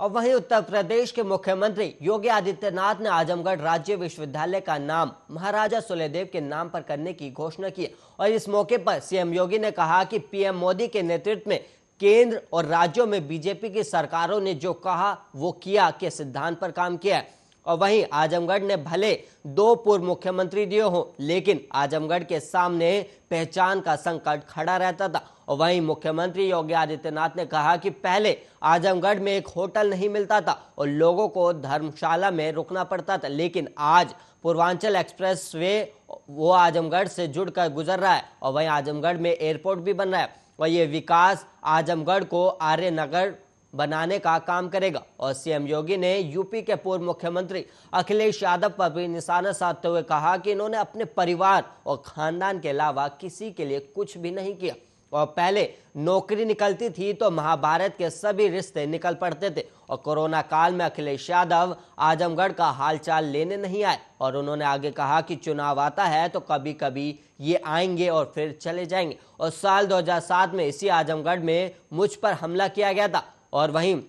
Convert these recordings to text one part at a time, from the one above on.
और वहीं उत्तर प्रदेश के मुख्यमंत्री योगी आदित्यनाथ ने आजमगढ़ राज्य विश्वविद्यालय का नाम महाराजा सुलेदेव के नाम पर करने की घोषणा की और इस मौके पर सीएम योगी ने कहा कि पीएम मोदी के नेतृत्व में केंद्र और राज्यों में बीजेपी की सरकारों ने जो कहा वो किया के सिद्धांत पर काम किया है और वहीं आजमगढ़ ने भले दो पूर्व मुख्यमंत्री दिए हों लेकिन आजमगढ़ के सामने पहचान का संकट खड़ा रहता था और वहीं मुख्यमंत्री योगी आदित्यनाथ ने कहा कि पहले आजमगढ़ में एक होटल नहीं मिलता था और लोगों को धर्मशाला में रुकना पड़ता था लेकिन आज पूर्वांचल एक्सप्रेस वे वो आजमगढ़ से जुड़कर गुजर रहा है और वहीं आजमगढ़ में एयरपोर्ट भी बन रहा है और ये विकास आजमगढ़ को आर्यनगर बनाने का काम करेगा और सीएम योगी ने यूपी के पूर्व मुख्यमंत्री अखिलेश यादव पर भी निशाना साधते हुए कहा कि इन्होंने अपने परिवार और खानदान के अलावा किसी के लिए कुछ भी नहीं किया और पहले नौकरी निकलती थी तो महाभारत के सभी रिश्ते निकल पड़ते थे और कोरोना काल में अखिलेश यादव आजमगढ़ का हालचाल लेने नहीं आए और उन्होंने आगे कहा कि चुनाव आता है तो कभी कभी ये आएंगे और फिर चले जाएंगे और साल 2007 में इसी आजमगढ़ में मुझ पर हमला किया गया था और वहीं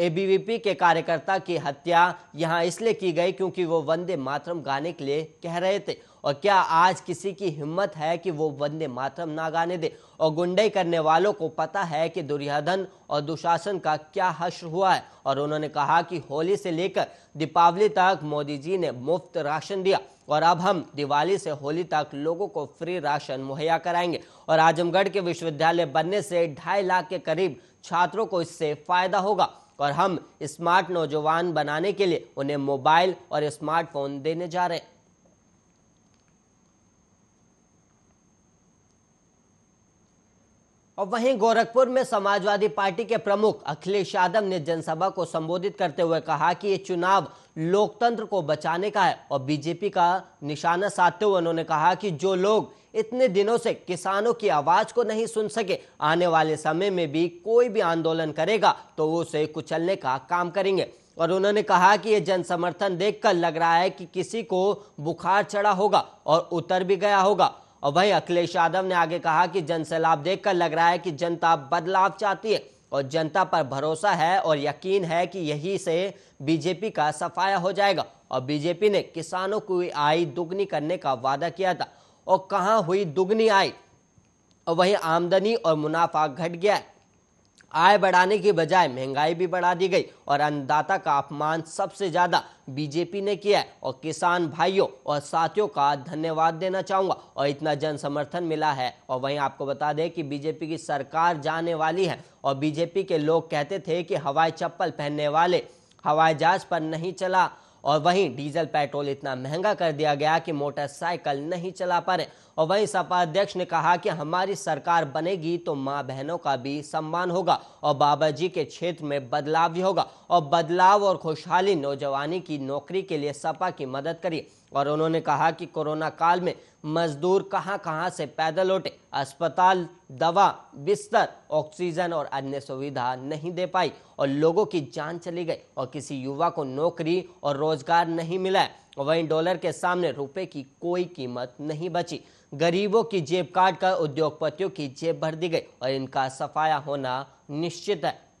एबीवीपी के कार्यकर्ता की हत्या यहां इसलिए की गई क्योंकि वो वंदे मातरम गाने के लिए कह रहे थे और क्या आज किसी की हिम्मत है कि वो वंदे मातरम ना गाने दे और गुंडई करने वालों को पता है कि दुर्योधन और दुशासन का क्या हश्र हुआ है और उन्होंने कहा कि होली से लेकर दीपावली तक मोदी जी ने मुफ्त राशन दिया और अब हम दिवाली से होली तक लोगों को फ्री राशन मुहैया कराएंगे और आजमगढ़ के विश्वविद्यालय बनने से ढाई लाख के करीब छात्रों को इससे फायदा होगा और हम स्मार्ट नौजवान बनाने के लिए उन्हें मोबाइल और स्मार्टफोन देने जा रहे हैं और वहीं गोरखपुर में समाजवादी पार्टी के प्रमुख अखिलेश यादव ने जनसभा को संबोधित करते हुए कहा कि ये चुनाव लोकतंत्र को बचाने का है और बीजेपी का निशाना साधते हुए उन्होंने कहा कि जो लोग इतने दिनों से किसानों की आवाज को नहीं सुन सके आने वाले समय में भी कोई भी आंदोलन करेगा तो वो उसे कुचलने का काम करेंगे और उन्होंने कहा कि ये जन समर्थन देखकर लग रहा है कि किसी को बुखार चढ़ा होगा और उतर भी गया होगा और वहीं अखिलेश यादव ने आगे कहा कि जनसैलाब देखकर लग रहा है कि जनता बदलाव चाहती है और जनता पर भरोसा है और यकीन है कि यही से बीजेपी का सफाया हो जाएगा और बीजेपी ने किसानों की आय दुगनी करने का वादा किया था और कहाँ हुई दुगनी आय और वही आमदनी और मुनाफा घट गया है आय बढ़ाने के बजाय महंगाई भी बढ़ा दी गई और अन्नदाता का अपमान सबसे ज़्यादा बीजेपी ने किया है और किसान भाइयों और साथियों का धन्यवाद देना चाहूंगा और इतना जन समर्थन मिला है और वहीं आपको बता दें कि बीजेपी की सरकार जाने वाली है और बीजेपी के लोग कहते थे कि हवाई चप्पल पहनने वाले हवाई जहाज पर नहीं चला और वहीं डीजल पेट्रोल इतना महंगा कर दिया गया कि मोटरसाइकिल नहीं चला पा रहे और वहीं सपा अध्यक्ष ने कहा कि हमारी सरकार बनेगी तो माँ बहनों का भी सम्मान होगा और बाबा जी के क्षेत्र में बदलाव भी होगा और बदलाव और खुशहाली नौजवानी की नौकरी के लिए सपा की मदद करिए और उन्होंने कहा कि कोरोना काल में मजदूर कहां कहां से पैदल लौटे अस्पताल दवा बिस्तर ऑक्सीजन और अन्य सुविधा नहीं दे पाई और लोगों की जान चली गई और किसी युवा को नौकरी और रोजगार नहीं मिला वहीं डॉलर के सामने रुपए की कोई कीमत नहीं बची गरीबों की जेब काट कर उद्योगपतियों की जेब भर दी गई और इनका सफाया होना निश्चित है